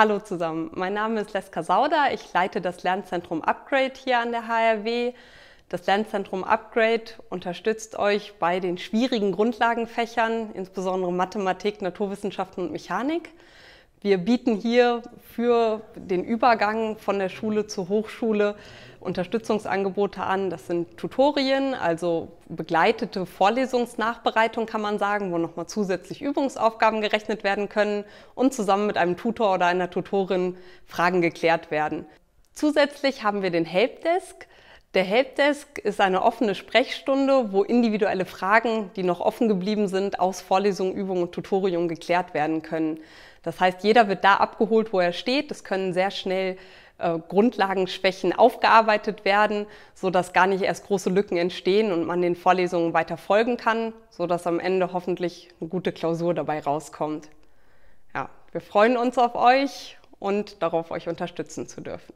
Hallo zusammen, mein Name ist Leska Sauder. Ich leite das Lernzentrum Upgrade hier an der HRW. Das Lernzentrum Upgrade unterstützt euch bei den schwierigen Grundlagenfächern, insbesondere Mathematik, Naturwissenschaften und Mechanik. Wir bieten hier für den Übergang von der Schule zur Hochschule Unterstützungsangebote an. Das sind Tutorien, also begleitete Vorlesungsnachbereitung kann man sagen, wo nochmal zusätzlich Übungsaufgaben gerechnet werden können und zusammen mit einem Tutor oder einer Tutorin Fragen geklärt werden. Zusätzlich haben wir den Helpdesk. Der Helpdesk ist eine offene Sprechstunde, wo individuelle Fragen, die noch offen geblieben sind, aus Vorlesungen, Übungen und Tutorium geklärt werden können. Das heißt, jeder wird da abgeholt, wo er steht. Es können sehr schnell äh, Grundlagenschwächen aufgearbeitet werden, sodass gar nicht erst große Lücken entstehen und man den Vorlesungen weiter folgen kann, sodass am Ende hoffentlich eine gute Klausur dabei rauskommt. Ja, wir freuen uns auf euch und darauf, euch unterstützen zu dürfen.